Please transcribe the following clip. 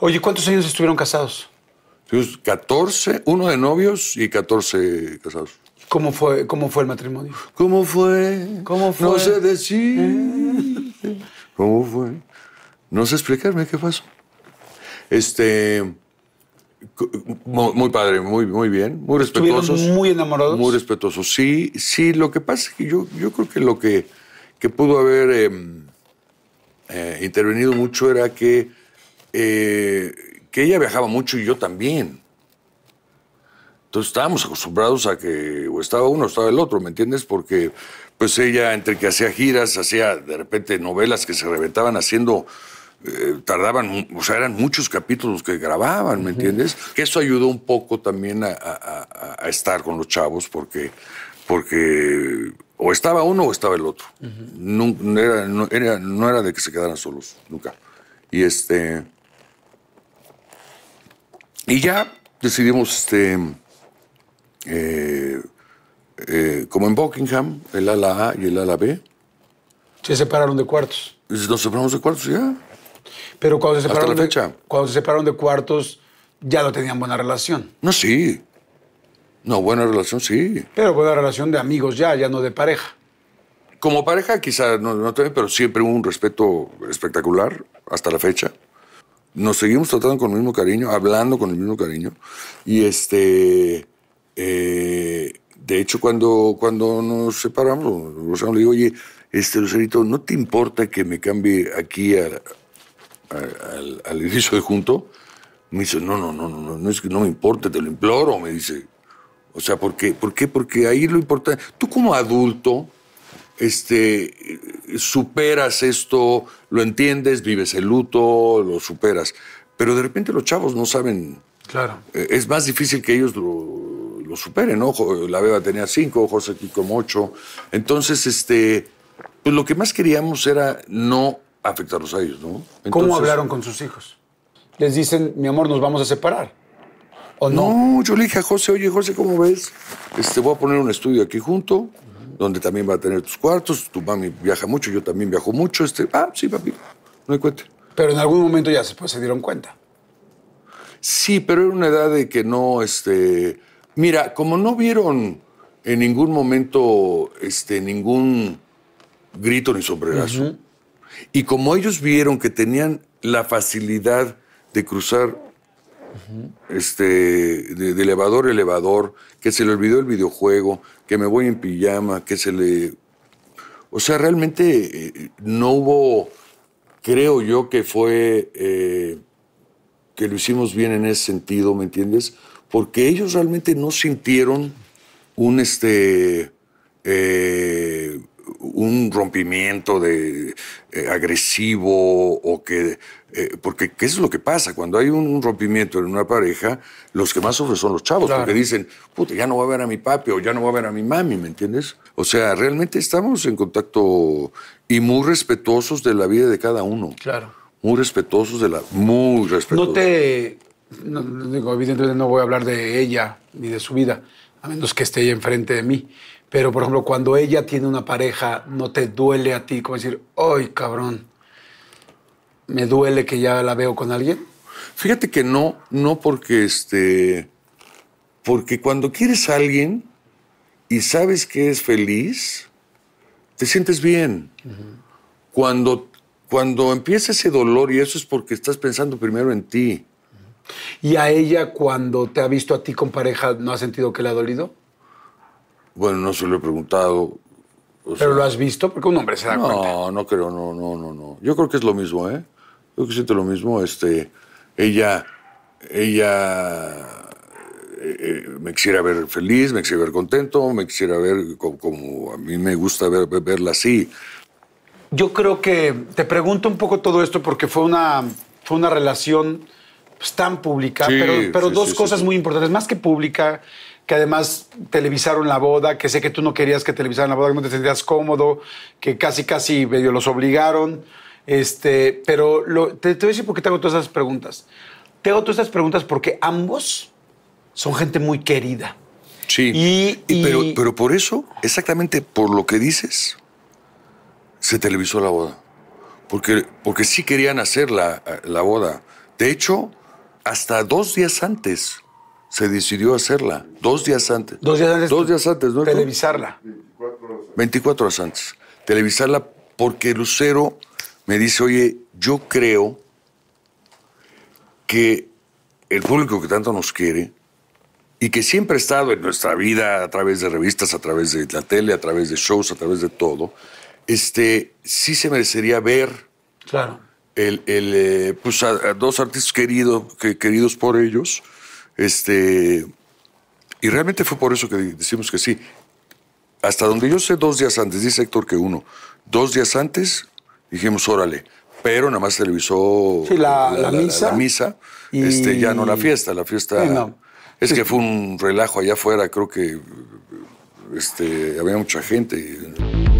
Oye, ¿cuántos años estuvieron casados? Pues, catorce, 14, uno de novios y 14 casados. ¿Cómo fue, cómo fue el matrimonio? ¿Cómo fue? ¿Cómo fue? No sé decir. Eh. ¿Cómo fue? No sé explicarme qué pasó. Este. Muy, padre, muy, muy bien, muy respetuosos. muy enamorados? Muy respetuosos, sí, sí. Lo que pasa es que yo, yo creo que lo que, pudo haber em, eh, intervenido mucho era que eh, que ella viajaba mucho y yo también. Entonces estábamos acostumbrados a que o estaba uno o estaba el otro, ¿me entiendes? Porque pues ella entre que hacía giras, hacía de repente novelas que se reventaban haciendo, eh, tardaban, o sea, eran muchos capítulos que grababan, ¿me entiendes? Que eso ayudó un poco también a, estar con los chavos porque, porque o estaba uno o estaba el otro. no, era, no era de que se quedaran solos, nunca. Y este... Y ya decidimos, este, eh, eh, como en Buckingham, el ala A y el ala B. Se separaron de cuartos. Nos separamos de cuartos ya. Pero cuando se separaron, De, cuando se separaron de cuartos, ya no tenían buena relación. No, sí. No, buena relación, sí. Pero buena relación de amigos ya, ya no de pareja. Como pareja quizá no, no pero siempre hubo un respeto espectacular hasta la fecha nos seguimos tratando con el mismo cariño, hablando con el mismo cariño. Y este, eh, de hecho, cuando, cuando nos separamos, Rosano le digo, oye, este, ¿no te importa que me cambie aquí al, al, edificio de junto? Me dice, no, no, no, no, no, es que no me importa, te lo imploro, me dice. O sea, ¿por qué? ¿Por qué? Porque ahí lo importante, tú como adulto, este, superas esto, lo entiendes, vives el luto, lo superas. Pero de repente los chavos no saben. Claro. Eh, es más difícil que ellos lo, superen, ¿no? La Beba tenía cinco, José aquí como ocho. Entonces, este, pues lo que más queríamos era no afectarlos a ellos, ¿no? ¿Cómo hablaron con sus hijos? Les dicen, mi amor, nos vamos a separar. ¿O no? yo le dije a José, oye, José, ¿cómo ves? Este, voy a poner un estudio aquí junto donde también va a tener tus cuartos. Tu mami viaja mucho, yo también viajo mucho. Este, ah, sí, papi, no hay cuenta. Pero en algún momento ya después pues, se dieron cuenta. Sí, pero era una edad de que no, este. Mira, como no vieron en ningún momento este, ningún grito ni sombrerazo, y como ellos vieron que tenían la facilidad de cruzar este, de, elevador a elevador, que se le olvidó el videojuego, que me voy en pijama, que se le... O sea, realmente eh, no hubo, creo yo que fue, eh, que lo hicimos bien en ese sentido, ¿me entiendes? Porque ellos realmente no sintieron un, este, eh, un rompimiento de, eh, agresivo o que... Eh, porque ¿qué es lo que pasa? Cuando hay un, rompimiento en una pareja, los que más sufren son los chavos, porque dicen, puta, ya no va a ver a mi papi o ya no va a ver a mi mami, ¿me entiendes? O sea, realmente estamos en contacto y muy respetuosos de la vida de cada uno. Claro. Muy respetuosos de la... Muy respetuosos. No te... digo, evidentemente no voy a hablar de ella ni de su vida, a menos que esté ella enfrente de mí. Pero, por ejemplo, cuando ella tiene una pareja, ¿no te duele a ti como decir, ay, cabrón, me duele que ya la veo con alguien? Fíjate que no, no porque este, porque cuando quieres a alguien y sabes que es feliz, te sientes bien. Cuando cuando empieza ese dolor y eso es porque estás pensando primero en ti. ¿Y a ella cuando te ha visto a ti con pareja no ha sentido que le ha dolido? Bueno, no se lo he preguntado. ¿Pero lo has visto? Porque un hombre se da cuenta. No, no creo, no, no, no, no. Yo creo que es lo mismo, ¿eh? Yo creo que siento lo mismo. Este, ella, ella eh, eh, me quisiera ver feliz, me quisiera ver contento, me quisiera ver como, a mí me gusta verla así. Yo creo que te pregunto un poco todo esto porque fue una, fue una relación pues, tan pública, pero, dos cosas muy importantes, más que pública, que además televisaron la boda, que sé que tú no querías que televisaran la boda, que no te sentías cómodo, que casi, casi medio los obligaron. Este, pero lo, te, voy a decir por qué te hago todas esas preguntas. Te hago todas esas preguntas porque ambos son gente muy querida. Sí. pero, por eso, exactamente por lo que dices, se televisó la boda. Porque, porque sí querían hacer la, la boda. De hecho, hasta dos días antes se decidió hacerla dos días antes. Dos días antes. Dos días antes, ¿no? Televisarla. 24 horas antes. Televisarla porque Lucero me dice, oye, yo creo que el público que tanto nos quiere y que siempre ha estado en nuestra vida a través de revistas, a través de la tele, a través de shows, a través de todo, este, sí se merecería ver. Claro. El, eh, pues a, dos artistas queridos, que, queridos por ellos, este, y realmente fue por eso que decimos que sí. Hasta donde yo sé, dos días antes, dice Héctor que uno. Dos días antes dijimos, órale, pero nada más televisó la, misa, este, ya no la fiesta, la fiesta... Es que fue un relajo allá afuera, creo que este, había mucha gente.